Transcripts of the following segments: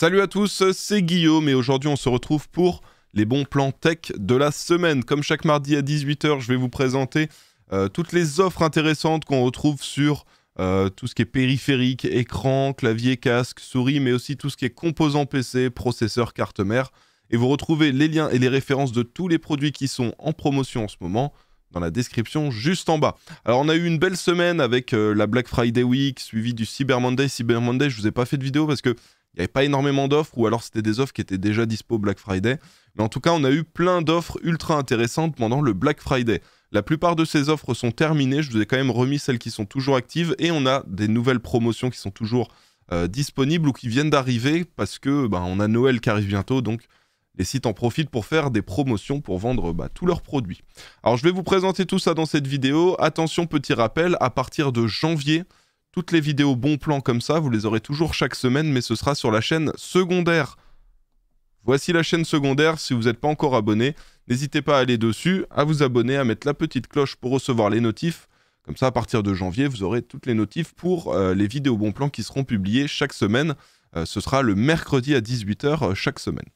Salut à tous, c'est Guillaume et aujourd'hui on se retrouve pour les bons plans tech de la semaine. Comme chaque mardi à 18h, je vais vous présenter euh, toutes les offres intéressantes qu'on retrouve sur euh, tout ce qui est périphérique, écran, clavier, casque, souris, mais aussi tout ce qui est composant PC, processeur, carte mère. Et vous retrouvez les liens et les références de tous les produits qui sont en promotion en ce moment dans la description juste en bas. Alors on a eu une belle semaine avec euh, la Black Friday Week suivie du Cyber Monday. Cyber Monday, je vous ai pas fait de vidéo parce que il n'y avait pas énormément d'offres, ou alors c'était des offres qui étaient déjà dispo Black Friday. Mais en tout cas, on a eu plein d'offres ultra intéressantes pendant le Black Friday. La plupart de ces offres sont terminées. Je vous ai quand même remis celles qui sont toujours actives et on a des nouvelles promotions qui sont toujours euh, disponibles ou qui viennent d'arriver parce que ben, on a Noël qui arrive bientôt. Donc les sites en profitent pour faire des promotions pour vendre ben, tous leurs produits. Alors je vais vous présenter tout ça dans cette vidéo. Attention, petit rappel, à partir de janvier, toutes les vidéos bon plan comme ça, vous les aurez toujours chaque semaine, mais ce sera sur la chaîne secondaire. Voici la chaîne secondaire, si vous n'êtes pas encore abonné, n'hésitez pas à aller dessus, à vous abonner, à mettre la petite cloche pour recevoir les notifs. Comme ça, à partir de janvier, vous aurez toutes les notifs pour euh, les vidéos bon plan qui seront publiées chaque semaine. Euh, ce sera le mercredi à 18h euh, chaque semaine.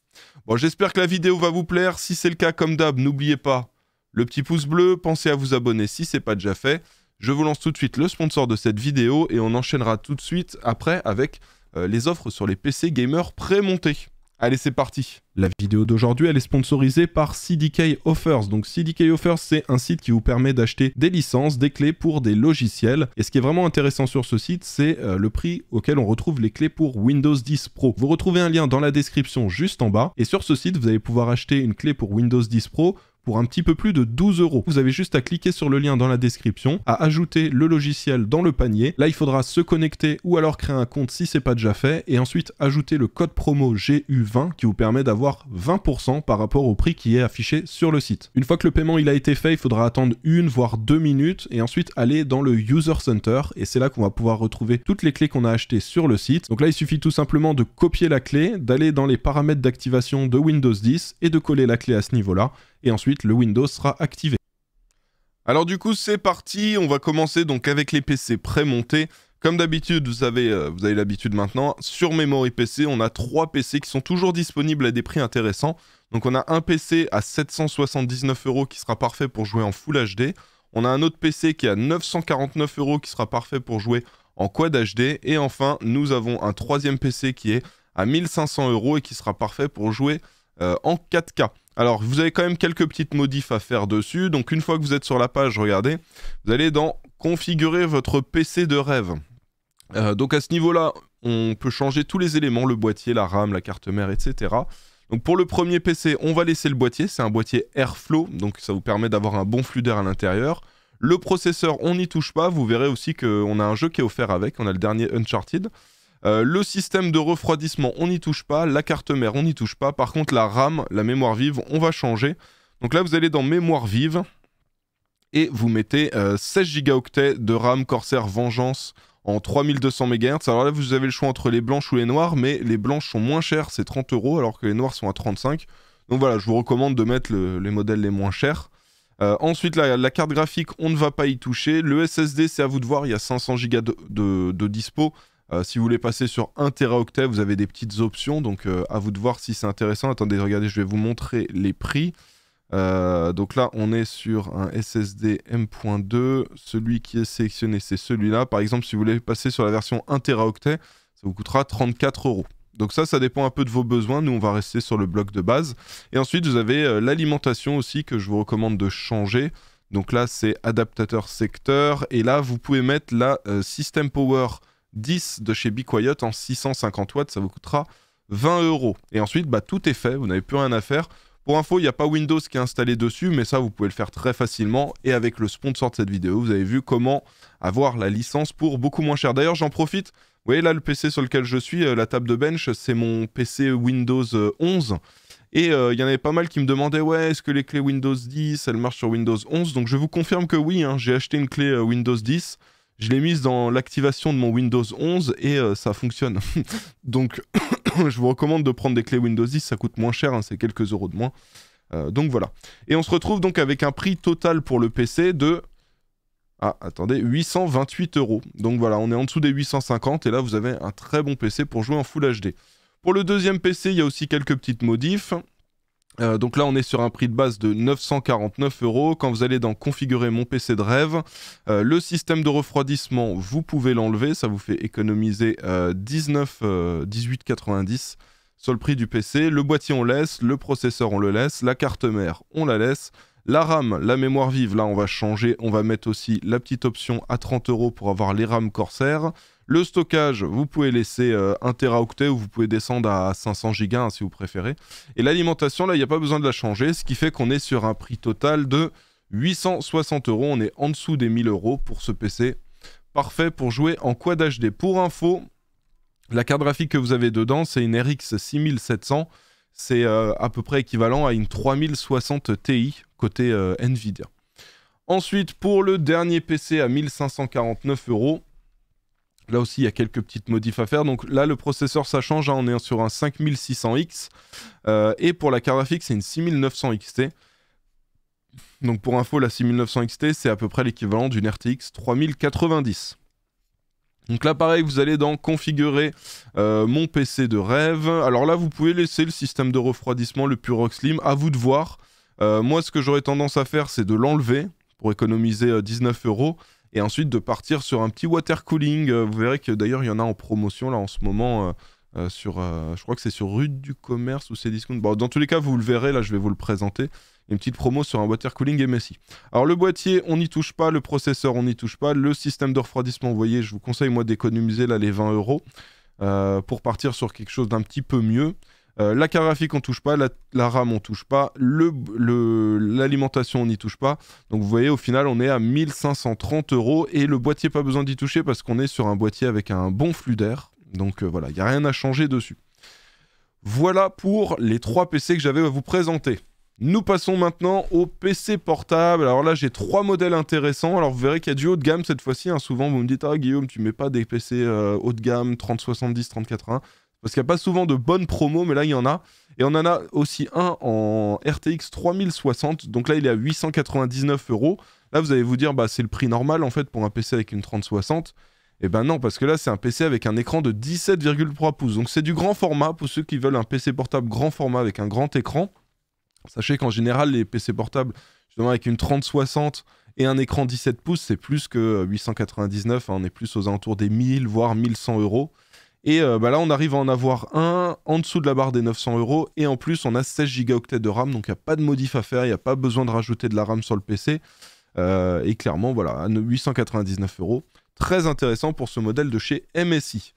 Bon, j'espère que la vidéo va vous plaire. Si c'est le cas, comme d'hab, n'oubliez pas le petit pouce bleu, pensez à vous abonner si ce n'est pas déjà fait. Je vous lance tout de suite le sponsor de cette vidéo et on enchaînera tout de suite après avec euh, les offres sur les PC gamers prémontés. Allez, c'est parti La vidéo d'aujourd'hui, elle est sponsorisée par CDK Offers. Donc CDK Offers, c'est un site qui vous permet d'acheter des licences, des clés pour des logiciels. Et ce qui est vraiment intéressant sur ce site, c'est euh, le prix auquel on retrouve les clés pour Windows 10 Pro. Vous retrouvez un lien dans la description juste en bas. Et sur ce site, vous allez pouvoir acheter une clé pour Windows 10 Pro pour un petit peu plus de 12 euros. Vous avez juste à cliquer sur le lien dans la description, à ajouter le logiciel dans le panier. Là, il faudra se connecter ou alors créer un compte si c'est pas déjà fait et ensuite ajouter le code promo GU20 qui vous permet d'avoir 20% par rapport au prix qui est affiché sur le site. Une fois que le paiement il a été fait, il faudra attendre une voire deux minutes et ensuite aller dans le User Center et c'est là qu'on va pouvoir retrouver toutes les clés qu'on a achetées sur le site. Donc là, il suffit tout simplement de copier la clé, d'aller dans les paramètres d'activation de Windows 10 et de coller la clé à ce niveau-là et ensuite le Windows sera activé. Alors du coup c'est parti, on va commencer donc avec les PC prémontés. Comme d'habitude, vous avez, euh, vous avez l'habitude maintenant, sur Memory PC, on a trois PC qui sont toujours disponibles à des prix intéressants. Donc on a un PC à 779 euros qui sera parfait pour jouer en Full HD. On a un autre PC qui est à 949 euros qui sera parfait pour jouer en Quad HD. Et enfin, nous avons un troisième PC qui est à 1500 euros et qui sera parfait pour jouer euh, en 4K. Alors, vous avez quand même quelques petites modifs à faire dessus. Donc, une fois que vous êtes sur la page, regardez, vous allez dans Configurer votre PC de rêve. Euh, donc, à ce niveau-là, on peut changer tous les éléments, le boîtier, la RAM, la carte mère, etc. Donc, pour le premier PC, on va laisser le boîtier. C'est un boîtier Airflow, donc ça vous permet d'avoir un bon flux d'air à l'intérieur. Le processeur, on n'y touche pas. Vous verrez aussi qu'on a un jeu qui est offert avec. On a le dernier Uncharted. Euh, le système de refroidissement, on n'y touche pas. La carte mère, on n'y touche pas. Par contre, la RAM, la mémoire vive, on va changer. Donc là, vous allez dans mémoire vive et vous mettez 16 euh, Go de RAM Corsair Vengeance en 3200 MHz. Alors là, vous avez le choix entre les blanches ou les noires, mais les blanches sont moins chères, c'est 30 euros, alors que les noires sont à 35. Donc voilà, je vous recommande de mettre les modèles les moins chers. Euh, ensuite, la, carte graphique, on ne va pas y toucher. Le SSD, c'est à vous de voir, il y a 500 Go de, de, dispo. Euh, si vous voulez passer sur 1 teraoctet, vous avez des petites options, donc euh, à vous de voir si c'est intéressant. Attendez, regardez, je vais vous montrer les prix. Euh, donc là, on est sur un SSD M.2. Celui qui est sélectionné, c'est celui-là. Par exemple, si vous voulez passer sur la version 1 teraoctet, ça vous coûtera 34 euros. Donc ça, ça dépend un peu de vos besoins. Nous, on va rester sur le bloc de base. Et ensuite, vous avez l'alimentation aussi que je vous recommande de changer. Donc là, c'est adaptateur secteur. Et là, vous pouvez mettre la System Power 10 de chez Be Quiet en 650 watts, ça vous coûtera 20 euros. Et ensuite, bah, tout est fait, vous n'avez plus rien à faire. Pour info, il n'y a pas Windows qui est installé dessus, mais ça, vous pouvez le faire très facilement. Et avec le sponsor de cette vidéo, vous avez vu comment avoir la licence pour beaucoup moins cher. D'ailleurs, j'en profite. Vous voyez là, le PC sur lequel je suis, euh, la table de bench, c'est mon PC Windows 11. Euh, Et euh, il y en avait pas mal qui me demandaient, ouais, est-ce que les clés Windows 10, elles marchent sur Windows 11 Donc je vous confirme que oui, hein, j'ai acheté une clé Windows 10 je l'ai mise dans l'activation de mon Windows 11 et euh, ça fonctionne. donc, je vous recommande de prendre des clés Windows 10, ça coûte moins cher, hein, c'est quelques euros de moins. Euh, donc voilà. Et on se retrouve donc avec un prix total pour le PC de. Ah, attendez, 828 euros. Donc voilà, on est en dessous des 850 et là vous avez un très bon PC pour jouer en Full HD. Pour le deuxième PC, il y a aussi quelques petites modifs. Euh, donc là, on est sur un prix de base de 949 euros. Quand vous allez dans Configurer mon PC de rêve, euh, le système de refroidissement, vous pouvez l'enlever. Ça vous fait économiser euh, 18,90 euh, sur le prix du PC. Le boîtier, on laisse. Le processeur, on le laisse. La carte mère, on la laisse. La RAM, la mémoire vive, là on va changer, on va mettre aussi la petite option à 30 euros pour avoir les RAM Corsair. Le stockage, vous pouvez laisser 1 euh, Teraoctet ou vous pouvez descendre à 500 Go hein, si vous préférez. Et l'alimentation, là, il n'y a pas besoin de la changer, ce qui fait qu'on est sur un prix total de 860 euros. On est en dessous des 1000 euros pour ce PC. Parfait pour jouer en Quad HD. Pour info, la carte graphique que vous avez dedans, c'est une RX 6700 c'est euh, à peu près équivalent à une 3060 Ti côté euh, Nvidia. Ensuite, pour le dernier PC à 1549 euros, Là aussi, il y a quelques petites modifs à faire. Donc là, le processeur, ça change. Hein, on est sur un 5600X. Euh, et pour la carte graphique, c'est une 6900 XT. Donc pour info, la 6900 XT, c'est à peu près l'équivalent d'une RTX 3090. Donc là, pareil, vous allez dans Configurer euh, mon PC de rêve. Alors là, vous pouvez laisser le système de refroidissement, le Purox Slim, à vous de voir. Euh, moi, ce que j'aurais tendance à faire, c'est de l'enlever pour économiser 19 euh, euros. Et ensuite, de partir sur un petit water cooling. vous verrez que d'ailleurs, il y en a en promotion là en ce moment. sur, je crois que c'est sur Rue du Commerce ou c'est Discount. Bon, dans tous les cas, vous le verrez, là, je vais vous le présenter une petite promo sur un water cooling MSI. Alors le boîtier, on n'y touche pas, le processeur, on n'y touche pas, le système de refroidissement, vous voyez, je vous conseille moi d'économiser là les 20 euros euh, pour partir sur quelque chose d'un petit peu mieux. Euh, la carte graphique, on touche pas. La, RAM, on touche pas. L'alimentation, on n'y touche pas. Donc, vous voyez, au final, on est à 1530 euros. Et le boîtier, pas besoin d'y toucher parce qu'on est sur un boîtier avec un bon flux d'air. Donc, euh, voilà, il n'y a rien à changer dessus. Voilà pour les trois PC que j'avais à vous présenter. Nous passons maintenant au PC portable. Alors là, j'ai trois modèles intéressants. Alors vous verrez qu'il y a du haut de gamme cette fois-ci. Hein. Souvent, vous me dites Ah, Guillaume, tu mets pas des PC euh, haut de gamme 3070, 3080. Parce qu'il n'y a pas souvent de bonnes promos, mais là, il y en a. Et on en a aussi un en RTX 3060. Donc là, il est à 899 euros. Là, vous allez vous dire Bah, c'est le prix normal en fait pour un PC avec une 3060. Et eh ben non, parce que là, c'est un PC avec un écran de 17,3 pouces. Donc c'est du grand format pour ceux qui veulent un PC portable grand format avec un grand écran. Sachez qu'en général, les PC portables, justement avec une 3060 et un écran 17 pouces, c'est plus que 899, euh, hein. on est plus aux alentours des 1000, voire 1100 euros. Et euh, bah là, on arrive à en avoir un en dessous de la barre des 900 euros. Et en plus, on a 16 Go de RAM, donc il n'y a pas de modif à faire, il n'y a pas besoin de rajouter de la RAM sur le PC. Euh, et clairement, voilà, à 899 euros. Très intéressant pour ce modèle de chez MSI.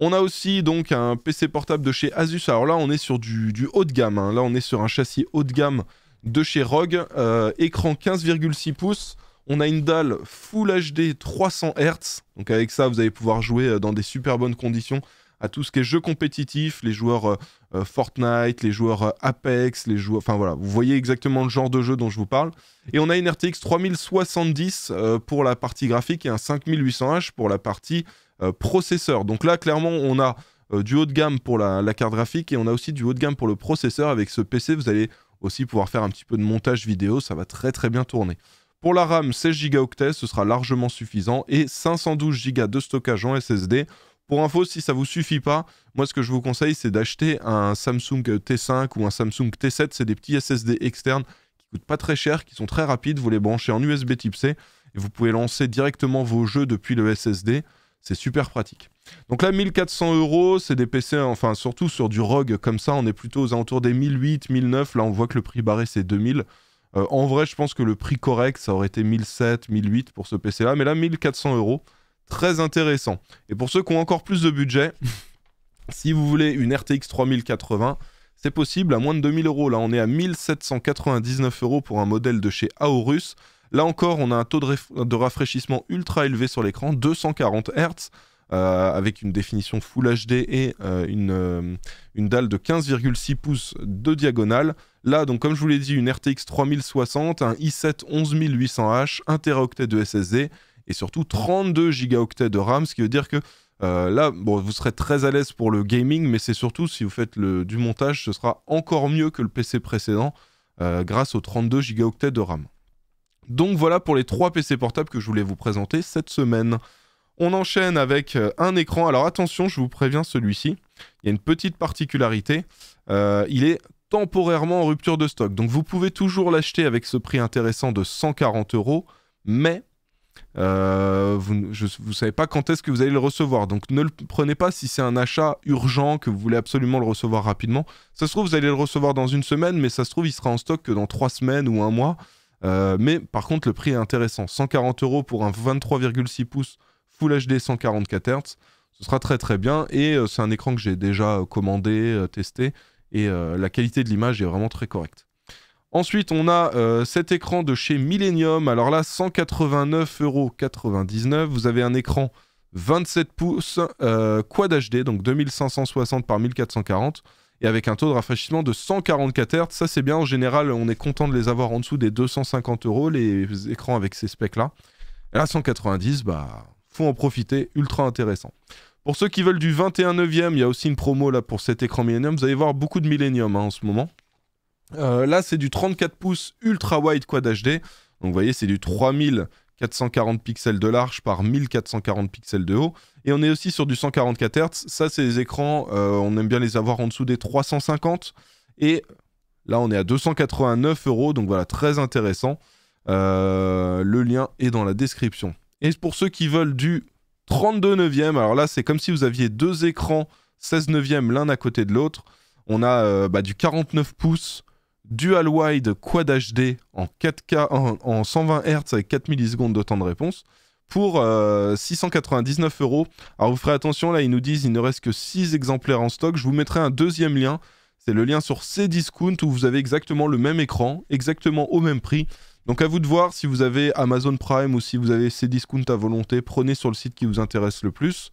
On a aussi donc un PC portable de chez Asus. Alors là, on est sur du, haut de gamme. Hein. Là, on est sur un châssis haut de gamme de chez Rogue. Euh, écran 15,6 pouces. On a une dalle Full HD 300 Hz. Donc avec ça, vous allez pouvoir jouer euh, dans des super bonnes conditions à tout ce qui est jeux compétitifs, les joueurs euh, Fortnite, les joueurs Apex, les joueurs... Enfin voilà, vous voyez exactement le genre de jeu dont je vous parle. Et on a une RTX 3070 pour la partie graphique et un 5800H pour la partie euh, processeur. Donc là, clairement, on a euh, du haut de gamme pour la, carte graphique et on a aussi du haut de gamme pour le processeur. Avec ce PC, vous allez aussi pouvoir faire un petit peu de montage vidéo, ça va très très bien tourner. Pour la RAM, 16 Go ce sera largement suffisant et 512 Go de stockage en SSD. Pour info, si ça vous suffit pas, moi ce que je vous conseille, c'est d'acheter un Samsung T5 ou un Samsung T7. C'est des petits SSD externes qui coûtent pas très cher, qui sont très rapides. Vous les branchez en USB Type-C et vous pouvez lancer directement vos jeux depuis le SSD. C'est super pratique. Donc là, 1400 euros, c'est des PC, enfin surtout sur du ROG comme ça, on est plutôt aux alentours des 1008, 1009. Là, on voit que le prix barré, c'est 2000. Euh, en vrai, je pense que le prix correct, ça aurait été 1007, 1008 pour ce PC-là. Mais là, 1400 euros, très intéressant. Et pour ceux qui ont encore plus de budget, si vous voulez une RTX 3080, c'est possible à moins de 2000 euros. Là, on est à 1799 euros pour un modèle de chez Aorus. Là encore, on a un taux de, rafraîchissement ultra élevé sur l'écran, 240 Hz, euh, avec une définition Full HD et euh, euh, une, dalle de 15,6 pouces de diagonale. Là, donc comme je vous l'ai dit, une RTX 3060, un i7 11800H, 1 Teraoctet de SSD et surtout 32 gigaoctets de RAM, ce qui veut dire que là, bon, vous serez très à l'aise pour le gaming, mais c'est surtout si vous faites du montage, ce sera encore mieux que le PC précédent grâce aux 32 gigaoctets de RAM. Donc voilà pour les trois PC portables que je voulais vous présenter cette semaine. On enchaîne avec euh, un écran. Alors attention, je vous préviens celui-ci. Il y a une petite particularité. Euh, il est temporairement en rupture de stock. Donc vous pouvez toujours l'acheter avec ce prix intéressant de 140 euros. Mais euh, vous ne savez pas quand est-ce que vous allez le recevoir. Donc ne le prenez pas si c'est un achat urgent, que vous voulez absolument le recevoir rapidement. Ça se trouve, vous allez le recevoir dans une semaine, mais ça se trouve, il sera en stock que dans trois semaines ou un mois. Euh, mais par contre, le prix est intéressant. 140 euros pour un 23,6 pouces Full HD 144 Hz. Ce sera très très bien. Et euh, c'est un écran que j'ai déjà euh, commandé, testé. Et la qualité de l'image est vraiment très correcte. Ensuite, on a cet écran de chez Millennium. Alors là, 189,99€. Vous avez un écran 27 pouces Quad HD, donc 2560 par 1440 et avec un taux de rafraîchissement de 144 Hz. Ça, c'est bien. En général, on est content de les avoir en dessous des 250 euros, les écrans avec ces specs-là. Là, 190, bah, faut en profiter. Ultra intéressant. Pour ceux qui veulent du 21 e il y a aussi une promo là pour cet écran Millennium. Vous allez voir beaucoup de Millennium hein, en ce moment. Euh, là, c'est du 34 pouces ultra wide quad HD. Donc, vous voyez, c'est du 3440 pixels de large par 1440 pixels de haut. Et on est aussi sur du 144 Hz. Ça, c'est les écrans, euh, on aime bien les avoir en dessous des 350. Et là, on est à 289 euros. Donc voilà, très intéressant. Euh, le lien est dans la description. Et pour ceux qui veulent du 32 neuvième, alors là, c'est comme si vous aviez deux écrans 16 neuvième l'un à côté de l'autre. On a euh, bah, du 49 pouces, dual wide quad HD en 4K en 120 Hz avec 4 millisecondes de temps de réponse pour 699 euh, euros. Alors vous ferez attention, là ils nous disent qu'il ne reste que 6 exemplaires en stock. Je vous mettrai un deuxième lien. C'est le lien sur Cdiscount où vous avez exactement le même écran, exactement au même prix. Donc à vous de voir si vous avez Amazon Prime ou si vous avez Cdiscount à volonté, prenez sur le site qui vous intéresse le plus.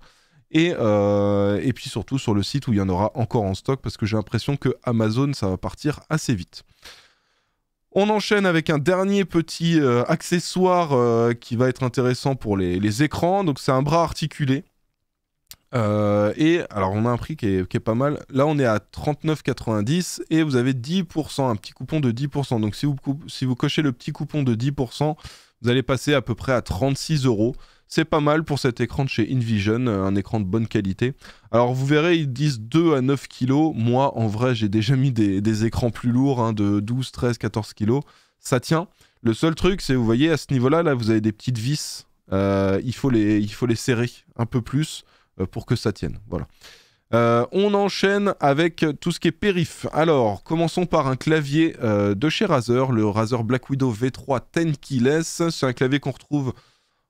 Et, euh, et puis surtout sur le site où il y en aura encore en stock parce que j'ai l'impression que Amazon ça va partir assez vite. On enchaîne avec un dernier petit euh, accessoire euh, qui va être intéressant pour les, écrans. Donc c'est un bras articulé. Euh, et alors on a un prix qui est, pas mal. Là on est à 39,90 et vous avez 10%, un petit coupon de 10%. Donc si vous, si vous cochez le petit coupon de 10%, vous allez passer à peu près à 36 euros. C'est pas mal pour cet écran de chez InVision, euh, un écran de bonne qualité. Alors vous verrez, ils disent 2 à 9 kilos. Moi, en vrai, j'ai déjà mis des, écrans plus lourds, hein, de 12, 13, 14 kilos. Ça tient. Le seul truc, c'est, vous voyez, à ce niveau-là, vous avez des petites vis. Euh, il, faut les, il faut les serrer un peu plus euh, pour que ça tienne. Voilà. on enchaîne avec tout ce qui est périph. Alors, commençons par un clavier de chez Razer, le Razer Black Widow V3 Tenkeyless. C'est un clavier qu'on retrouve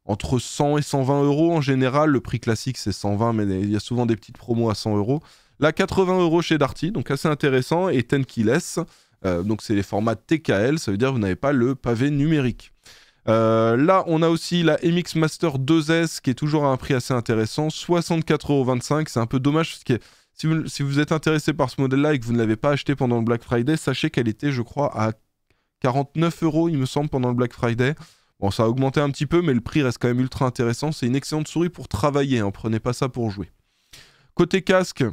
entre 100 et 120 euros en général. Le prix classique, c'est 120, mais il y a souvent des petites promos à 100 euros. Là, 80 euros chez Darty, donc assez intéressant. Et Tenkeyless, euh, donc c'est les formats TKL, ça veut dire que vous n'avez pas le pavé numérique. Euh, là, on a aussi la MX Master 2S qui est toujours à un prix assez intéressant, 64,25€. C'est un peu dommage parce que si si vous êtes intéressé par ce modèle-là et que vous ne l'avez pas acheté pendant le Black Friday, sachez qu'elle était, je crois, à 49 euros, il me semble, pendant le Black Friday. Bon, ça a augmenté un petit peu, mais le prix reste quand même ultra intéressant. C'est une excellente souris pour travailler, on hein. prenez pas ça pour jouer. Côté casque,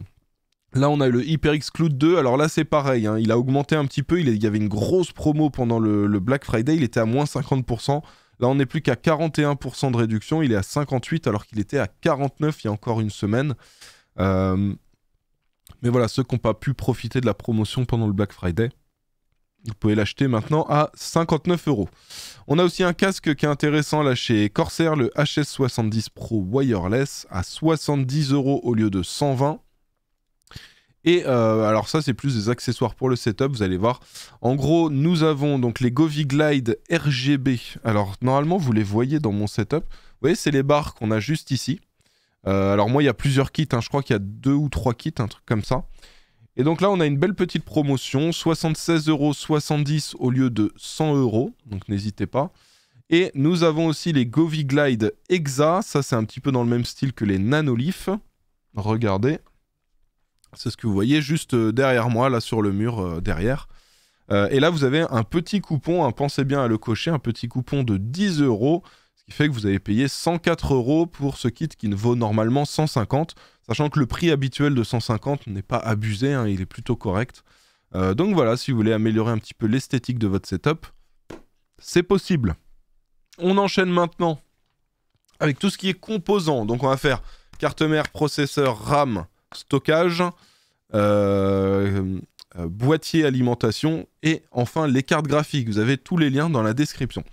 là on a le HyperX Cloud 2. Alors là c'est pareil, hein. il a augmenté un petit peu. Il y avait une grosse promo pendant le, Black Friday, il était à moins 50%. Là, on n'est plus qu'à 41% de réduction. Il est à 58 alors qu'il était à 49 il y a encore une semaine. Euh, mais voilà, ceux qui n'ont pas pu profiter de la promotion pendant le Black Friday, vous pouvez l'acheter maintenant à 59 euros. On a aussi un casque qui est intéressant là chez Corsair, le HS70 Pro Wireless à 70 euros au lieu de 120. Et euh, alors ça, c'est plus des accessoires pour le setup, vous allez voir. En gros, nous avons donc les Govi Glide RGB. Alors normalement, vous les voyez dans mon setup. Vous voyez, c'est les barres qu'on a juste ici. Euh, alors moi, il y a plusieurs kits, hein. je crois qu'il y a deux ou trois kits, un truc comme ça. Et donc là, on a une belle petite promotion, 76,70€ au lieu de 100€, donc n'hésitez pas. Et nous avons aussi les Govi Glide Exa. ça c'est un petit peu dans le même style que les Nanolif. Regardez, c'est ce que vous voyez juste euh, derrière moi, là sur le mur euh, derrière. Euh, et là, vous avez un petit coupon, pensez bien à le cocher, un petit coupon de 10 euros ce qui fait que vous avez payé 104 euros pour ce kit qui ne vaut normalement 150, sachant que le prix habituel de 150 n'est pas abusé, hein, il est plutôt correct. Euh, donc voilà, si vous voulez améliorer un petit peu l'esthétique de votre setup, c'est possible. On enchaîne maintenant avec tout ce qui est composant. Donc on va faire carte mère, processeur, RAM, stockage. Euh, euh, boîtier alimentation et enfin les cartes graphiques. Vous avez tous les liens dans la description.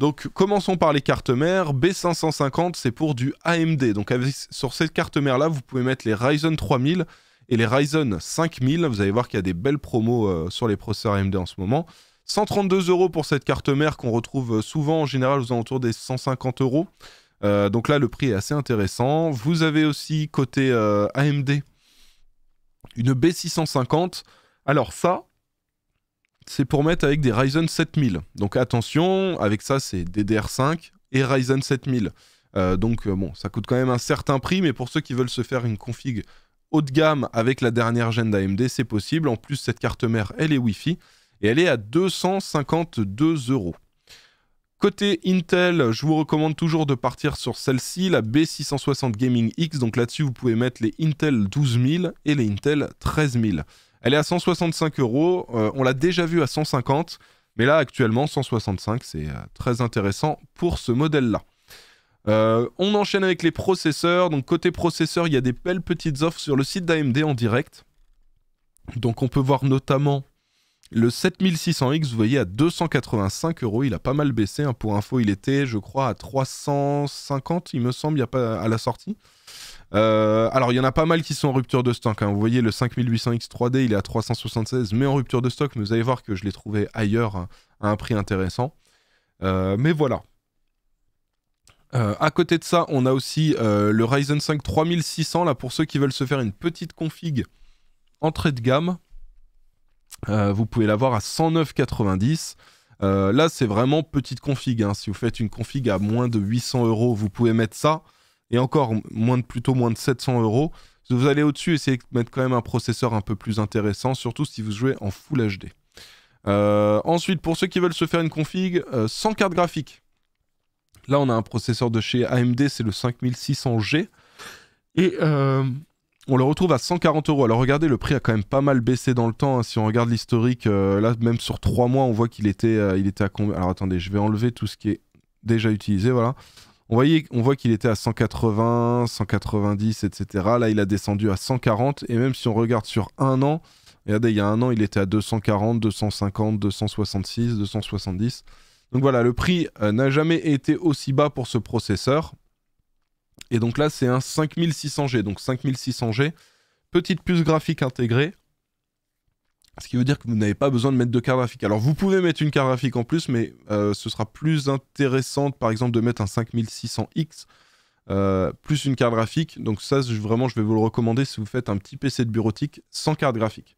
Donc commençons par les cartes mères. B550 c'est pour du AMD. Donc sur cette carte mère là vous pouvez mettre les Ryzen 3000 et les Ryzen 5000. Vous allez voir qu'il y a des belles promos euh, sur les processeurs AMD en ce moment. 132 euros pour cette carte mère qu'on retrouve euh, souvent en général aux alentours des 150 euros. Donc là le prix est assez intéressant. Vous avez aussi côté AMD une B650 alors ça, c'est pour mettre avec des Ryzen 7000. Donc attention, avec ça, c'est DDR5 et Ryzen 7000. Euh, donc euh, bon, ça coûte quand même un certain prix, mais pour ceux qui veulent se faire une config haut de gamme avec la dernière GEN d'AMD, c'est possible. En plus, cette carte mère, elle est Wi-Fi et elle est à 252 euros. Côté Intel, je vous recommande toujours de partir sur celle-ci, la B660 Gaming X. Donc là-dessus, vous pouvez mettre les Intel 12000 et les Intel 13000. Elle est à 165 euros. Euh, on l'a déjà vue à 150. Mais là, actuellement, 165, c'est euh, très intéressant pour ce modèle-là. Euh, on enchaîne avec les processeurs. Donc côté processeur, il y a des belles petites offres sur le site d'AMD en direct. Donc on peut voir notamment le 7600X, vous voyez, à 285 euros. Il a pas mal baissé. Hein. Pour info, il était, je crois, à 350, il me semble, il y a pas à la sortie. Euh, alors, il y en a pas mal qui sont en rupture de stock. Hein. Vous voyez, le 5800X3D, il est à 376, mais en rupture de stock. Mais vous allez voir que je l'ai trouvé ailleurs hein, à un prix intéressant. Euh, mais voilà. Euh, à côté de ça, on a aussi le Ryzen 5 3600, là, pour ceux qui veulent se faire une petite config entrée de gamme. vous pouvez l'avoir à 109,90. là, c'est vraiment petite config. Hein. Si vous faites une config à moins de 800 euros, vous pouvez mettre ça et encore plutôt moins de 700 euros. vous allez au-dessus, essayez de mettre quand même un processeur un peu plus intéressant, surtout si vous jouez en Full HD. Euh, ensuite, pour ceux qui veulent se faire une config euh, sans carte graphique, là on a un processeur de chez AMD, c'est le 5600G. Et euh, on le retrouve à 140 euros. Alors regardez, le prix a quand même pas mal baissé dans le temps. Hein. Si on regarde l'historique, là même sur 3 mois, on voit qu'il était, il était à combien Alors attendez, je vais enlever tout ce qui est déjà utilisé, voilà. On, voit qu'il était à 180, 190, etc. Là, il a descendu à 140. Et même si on regarde sur un an, regardez, il y a un an, il était à 240, 250, 266, 270. Donc voilà, le prix euh, n'a jamais été aussi bas pour ce processeur. Et donc là, c'est un 5600G. Donc 5600G, petite puce graphique intégrée. Ce qui veut dire que vous n'avez pas besoin de mettre de carte graphique. Alors vous pouvez mettre une carte graphique en plus, mais euh, ce sera plus intéressant par exemple de mettre un 5600X euh, plus une carte graphique. Donc ça vraiment je vais vous le recommander si vous faites un petit PC de bureautique sans carte graphique.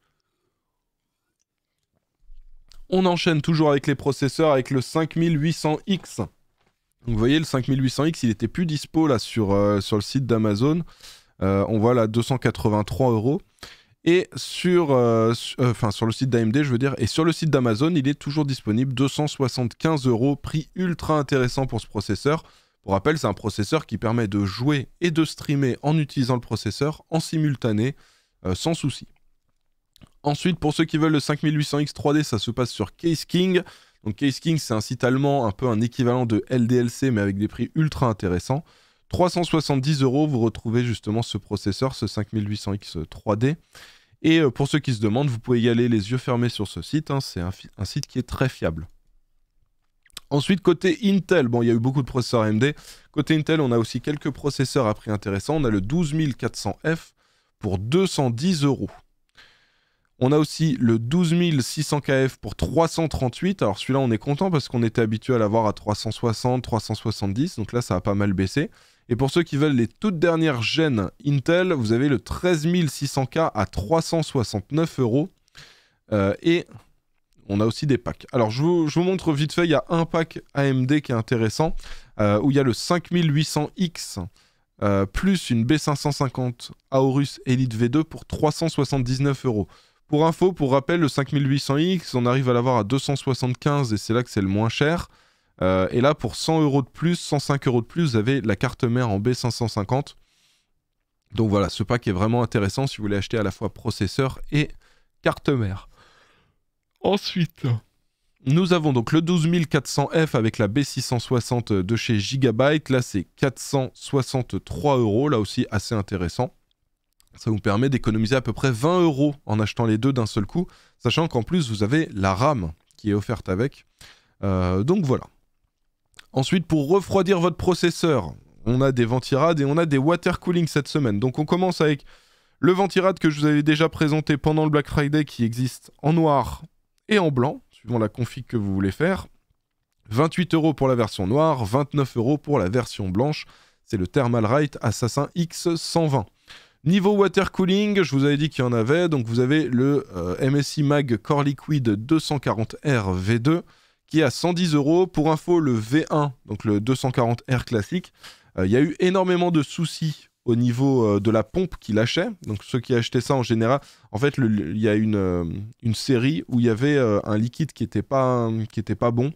On enchaîne toujours avec les processeurs avec le 5800X. vous voyez le 5800X il était plus dispo là sur, euh, sur le site d'Amazon. on voit là 283 euros. Et sur, euh, euh, enfin, sur le site d'AMD, je veux dire, et sur le site d'Amazon, il est toujours disponible 275 euros, prix ultra intéressant pour ce processeur. Pour rappel, c'est un processeur qui permet de jouer et de streamer en utilisant le processeur en simultané, euh, sans souci. Ensuite, pour ceux qui veulent le 5800X 3D, ça se passe sur Case King. Donc Case King, c'est un site allemand, un peu un équivalent de LDLC, mais avec des prix ultra intéressants. 370 euros, vous retrouvez justement ce processeur, ce 5800X 3D. Et euh, pour ceux qui se demandent, vous pouvez y aller les yeux fermés sur ce site, hein. c'est un, site qui est très fiable. Ensuite, côté Intel, bon, il y a eu beaucoup de processeurs AMD. Côté Intel, on a aussi quelques processeurs à prix intéressant. On a le 12400F pour 210 euros. On a aussi le 12600KF pour 338. Alors celui-là, on est content parce qu'on était habitué à l'avoir à 360, 370. Donc là, ça a pas mal baissé. Et pour ceux qui veulent les toutes dernières gènes Intel, vous avez le 13600K à 369 euros. Euh, et on a aussi des packs. Alors, je vous, montre vite fait, il y a un pack AMD qui est intéressant, euh, où il y a le 5800X, euh, plus une B550 Aorus Elite V2 pour 379 euros. Pour info, pour rappel, le 5800X, on arrive à l'avoir à 275 et c'est là que c'est le moins cher. Euh, et là, pour 100 euros de plus, 105 euros de plus, vous avez la carte mère en B550. Donc voilà, ce pack est vraiment intéressant si vous voulez acheter à la fois processeur et carte mère. Ensuite, nous avons donc le 12400F avec la B660 de chez Gigabyte. Là, c'est 463 euros. Là aussi, assez intéressant. Ça vous permet d'économiser à peu près 20 euros en achetant les deux d'un seul coup, sachant qu'en plus, vous avez la RAM qui est offerte avec. Euh, donc voilà. Ensuite, pour refroidir votre processeur, on a des ventirades et on a des water cooling cette semaine. Donc on commence avec le ventirade que je vous avais déjà présenté pendant le Black Friday qui existe en noir et en blanc, suivant la config que vous voulez faire. 28 euros pour la version noire, 29 euros pour la version blanche. C'est le Thermalright Assassin X120. Niveau water cooling, je vous avais dit qu'il y en avait. Donc vous avez le euh, MSI Mag Core Liquid 240R V2 qui est à 110 euros. Pour info, le V1, donc le 240R classique, euh, il y a eu énormément de soucis au niveau euh, de la pompe qui lâchait, Donc ceux qui achetaient ça en général, en fait, il y a euh, une, série où il y avait un liquide qui n'était pas, était pas bon,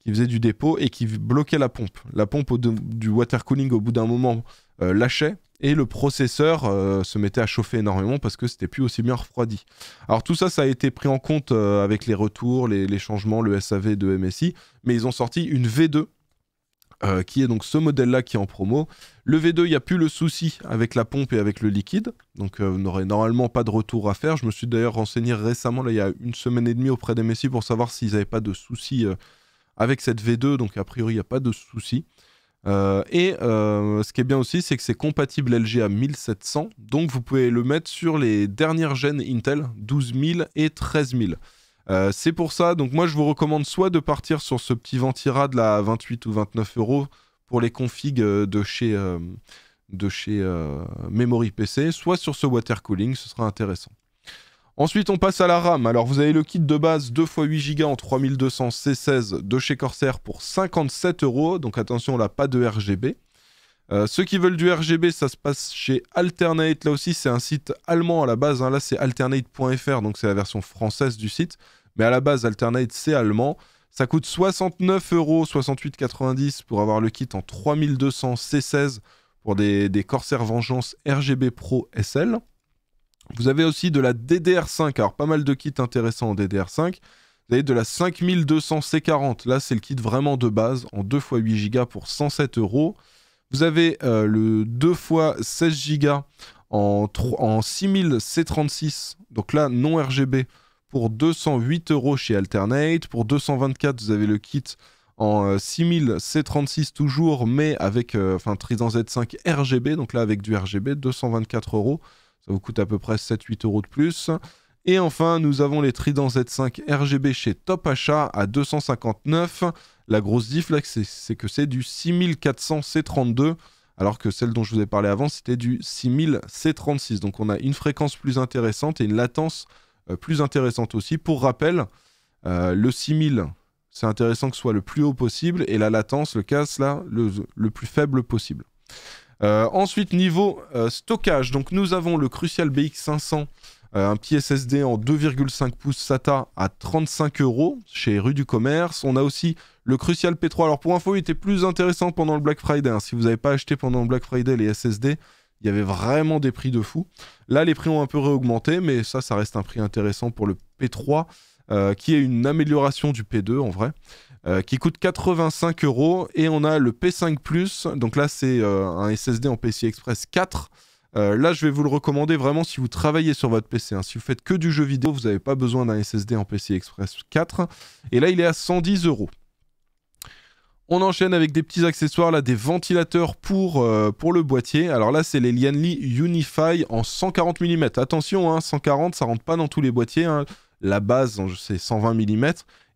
qui faisait du dépôt et qui bloquait la pompe. La pompe du water cooling, au bout d'un moment, lâchait et le processeur euh, se mettait à chauffer énormément parce que c'était plus aussi bien refroidi. Alors tout ça, ça a été pris en compte euh, avec les retours, les, changements, le SAV de MSI, mais ils ont sorti une V2. Euh, qui est donc ce modèle-là qui est en promo. Le V2, il n'y a plus le souci avec la pompe et avec le liquide, donc vous n'aurez normalement pas de retour à faire. Je me suis d'ailleurs renseigné récemment, là, il y a une semaine et demie auprès d'MSI pour savoir s'ils n'avaient pas de souci avec cette V2, donc a priori, il n'y a pas de souci. Euh, et euh, ce qui est bien aussi, c'est que c'est compatible LG LGA 1700, donc vous pouvez le mettre sur les dernières gènes Intel, 12000 et 13000. Euh, c'est pour ça, donc moi je vous recommande soit de partir sur ce petit ventirad de la 28 ou 29 euros pour les configs de chez, de chez Memory PC, soit sur ce water cooling, ce sera intéressant. Ensuite, on passe à la RAM. Alors, vous avez le kit de base 2 x 8 Go en 3200 C16 de chez Corsair pour 57 euros. Donc, attention, là, pas de RGB. Euh, ceux qui veulent du RGB, ça se passe chez Alternate. Là aussi, c'est un site allemand à la base. Hein. Là, c'est alternate.fr, donc c'est la version française du site. Mais à la base, Alternate, c'est allemand. Ça coûte 69 euros, 68,90 pour avoir le kit en 3200 C16 pour des, des Corsair Vengeance RGB Pro SL. Vous avez aussi de la DDR5, alors pas mal de kits intéressants en DDR5. Vous avez de la 5200C40, là c'est le kit vraiment de base, en 2x8Go pour 107 euros. Vous avez euh, le 2x16Go en, en 6000C36, donc là non RGB, pour 208 euros chez Alternate. Pour 224, vous avez le kit en 6000 euh, C36 toujours, mais avec euh, enfin Trident Z5 RGB, donc là avec du RGB, 224 euros. Ça vous coûte à peu près 7-8 euros de plus. Et enfin, nous avons les Trident Z5 RGB chez Top Achat à 259. La grosse diff, c'est que c'est du 6400 C32, alors que celle dont je vous ai parlé avant, c'était du 6000 C36. Donc on a une fréquence plus intéressante et une latence euh, plus intéressante aussi. Pour rappel, euh, le 6000, c'est intéressant que ce soit le plus haut possible, et la latence, le casse, là, le plus faible possible. Euh, ensuite, niveau euh, stockage, donc nous avons le Crucial BX500, euh, un petit SSD en 2,5 pouces SATA à 35 euros chez Rue du Commerce. On a aussi le Crucial P3. Alors pour info, il était plus intéressant pendant le Black Friday. Hein. Si vous n'avez pas acheté pendant le Black Friday les SSD, il y avait vraiment des prix de fou. Là, les prix ont un peu réaugmenté, mais ça, ça reste un prix intéressant pour le P3. Euh, qui est une amélioration du P2 en vrai, euh, qui coûte 85 euros. Et on a le P5 Plus, donc là c'est euh, un SSD en PC Express 4. là, je vais vous le recommander vraiment si vous travaillez sur votre PC. Hein. Si vous faites que du jeu vidéo, vous n'avez pas besoin d'un SSD en PC Express 4. Et là, il est à 110 euros. On enchaîne avec des petits accessoires, là, des ventilateurs pour, pour le boîtier. Alors là, c'est les Lianli Unify en 140 mm. Attention, 140, hein, ça rentre pas dans tous les boîtiers. Hein la base, c'est 120 mm.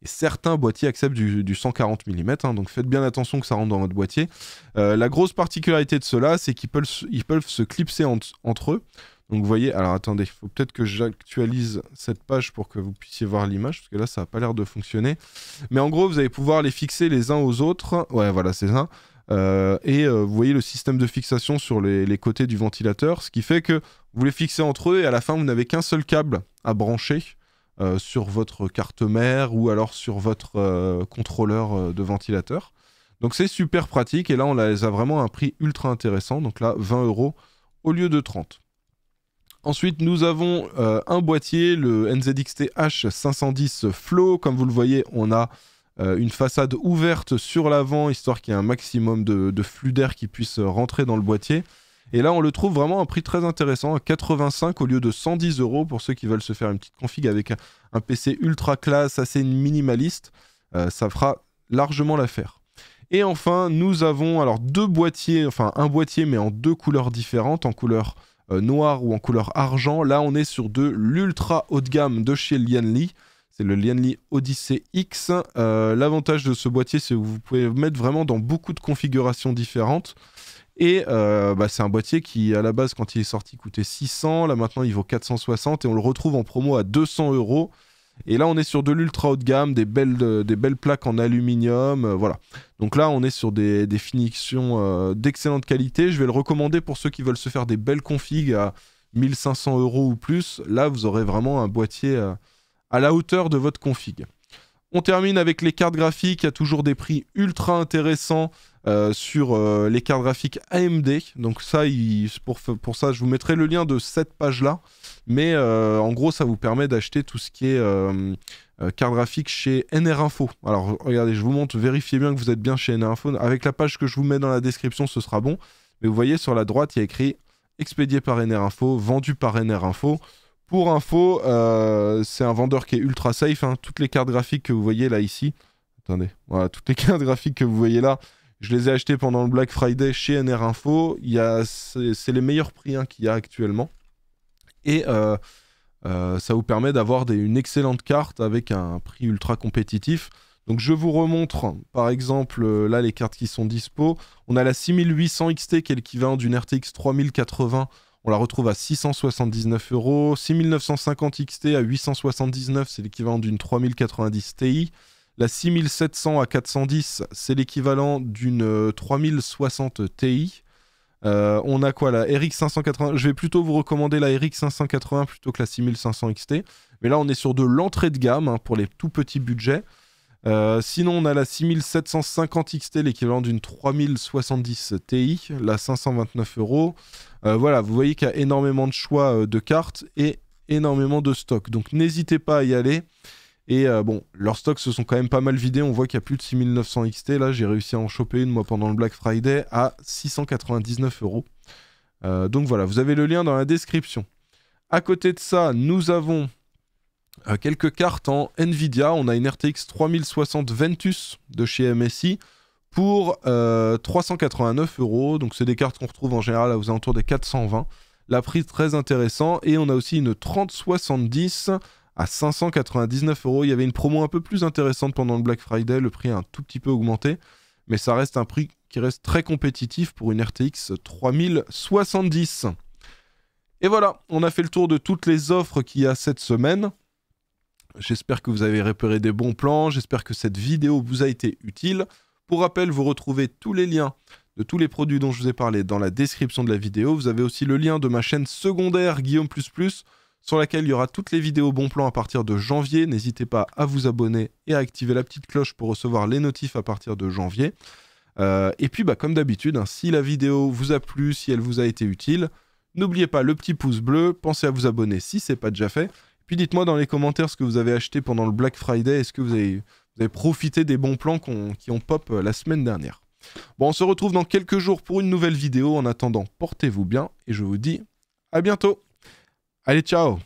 Et certains boîtiers acceptent du, 140 mm, hein, donc faites bien attention que ça rentre dans votre boîtier. Euh, la grosse particularité de cela, c'est qu'ils peuvent, ils peuvent se clipser entre eux. Donc vous voyez, alors attendez, il faut peut-être que j'actualise cette page pour que vous puissiez voir l'image, parce que là ça n'a pas l'air de fonctionner. Mais en gros, vous allez pouvoir les fixer les uns aux autres. Ouais, voilà, c'est ça. Euh, et euh, vous voyez le système de fixation sur les, côtés du ventilateur, ce qui fait que vous les fixez entre eux et à la fin vous n'avez qu'un seul câble à brancher euh, sur votre carte mère ou alors sur votre euh, contrôleur euh, de ventilateur. Donc c'est super pratique et là on les a vraiment à un prix ultra intéressant. Donc là 20 euros au lieu de 30. Ensuite, nous avons un boîtier, le NZXT H510 Flow. Comme vous le voyez, on a une façade ouverte sur l'avant, histoire qu'il y ait un maximum de flux d'air qui puisse rentrer dans le boîtier. Et là, on le trouve vraiment à un prix très intéressant, à 85 au lieu de 110 euros pour ceux qui veulent se faire une petite config avec un, PC ultra classe, assez minimaliste. Euh, ça fera largement l'affaire. Et enfin, nous avons alors deux boîtiers, enfin un boîtier mais en deux couleurs différentes, en couleur euh, noire ou en couleur argent. Là, on est sur de l'ultra haut de gamme de chez Lianli. C'est le Lianli Odyssey X. Euh, l'avantage de ce boîtier, c'est que vous pouvez mettre vraiment dans beaucoup de configurations différentes. Et euh, bah, c'est un boîtier qui, à la base, quand il est sorti, coûtait 600. Là, maintenant, il vaut 460 et on le retrouve en promo à 200 euros. Et là, on est sur de l'ultra haut de gamme, des belles, des belles plaques en aluminium, euh, voilà. Donc là, on est sur des, finitions euh, d'excellente qualité. Je vais le recommander pour ceux qui veulent se faire des belles configs à 1500 euros ou plus. Là, vous aurez vraiment un boîtier à la hauteur de votre config. On termine avec les cartes graphiques. Il y a toujours des prix ultra intéressants euh, sur euh, les cartes graphiques AMD. Donc ça, pour, pour, ça, je vous mettrai le lien de cette page-là. Mais euh, en gros, ça vous permet d'acheter tout ce qui est cartes graphiques chez NR Info. Alors regardez, je vous montre, vérifiez bien que vous êtes bien chez NR Info. Avec la page que je vous mets dans la description, ce sera bon. Mais vous voyez, sur la droite, il y a écrit expédié par NR Info, vendu par NR Info. Pour info, euh, c'est un vendeur qui est ultra safe. Hein. Toutes les cartes graphiques que vous voyez là ici, attendez, voilà, toutes les cartes graphiques que vous voyez là, je les ai achetées pendant le Black Friday chez NR Info. C'est les meilleurs prix hein, qu'il y a actuellement. Et euh, euh, ça vous permet d'avoir une excellente carte avec un prix ultra compétitif. Donc je vous remontre par exemple là les cartes qui sont dispo. On a la 6800 XT qui est l'équivalent d'une RTX 3080 on la retrouve à 679 euros. 6950 XT à 879, c'est l'équivalent d'une 3090 Ti. La 6700 à 410, c'est l'équivalent d'une 3060 euh, Ti. Euh, on a quoi la RX 580 Je vais plutôt vous recommander la RX 580 plutôt que la 6500 XT. Mais là, on est sur de l'entrée de gamme hein, pour les tout petits budgets. Euh, sinon, on a la 6750 XT, l'équivalent d'une 3070 Ti, la 529 euros. Euh, voilà, vous voyez qu'il y a énormément de choix euh, de cartes et énormément de stocks. Donc n'hésitez pas à y aller. Et bon, leurs stocks se sont quand même pas mal vidés. On voit qu'il y a plus de 6900 XT. Là, j'ai réussi à en choper une, moi, pendant le Black Friday, à 699 euros. Donc voilà, vous avez le lien dans la description. À côté de ça, nous avons euh, quelques cartes en Nvidia. On a une RTX 3060 Ventus de chez MSI pour 389 euh, euros. Donc, c'est des cartes qu'on retrouve en général aux alentours des 420. La prise très intéressante, Et on a aussi une 3070 à 599 euros. Il y avait une promo un peu plus intéressante pendant le Black Friday. Le prix a un tout petit peu augmenté. Mais ça reste un prix qui reste très compétitif pour une RTX 3070. Et voilà, on a fait le tour de toutes les offres qu'il y a cette semaine. J'espère que vous avez repéré des bons plans, j'espère que cette vidéo vous a été utile. Pour rappel, vous retrouvez tous les liens de tous les produits dont je vous ai parlé dans la description de la vidéo. Vous avez aussi le lien de ma chaîne secondaire Guillaume ⁇ sur laquelle il y aura toutes les vidéos bons plans à partir de janvier. N'hésitez pas à vous abonner et à activer la petite cloche pour recevoir les notifs à partir de janvier. Euh, et puis, bah, comme d'habitude, hein, si la vidéo vous a plu, si elle vous a été utile, n'oubliez pas le petit pouce bleu, pensez à vous abonner si ce n'est pas déjà fait. Puis dites-moi dans les commentaires ce que vous avez acheté pendant le Black Friday. Est-ce que vous avez, profité des bons plans qui ont pop euh, la semaine dernière Bon, on se retrouve dans quelques jours pour une nouvelle vidéo. En attendant, portez-vous bien et je vous dis à bientôt. Allez, ciao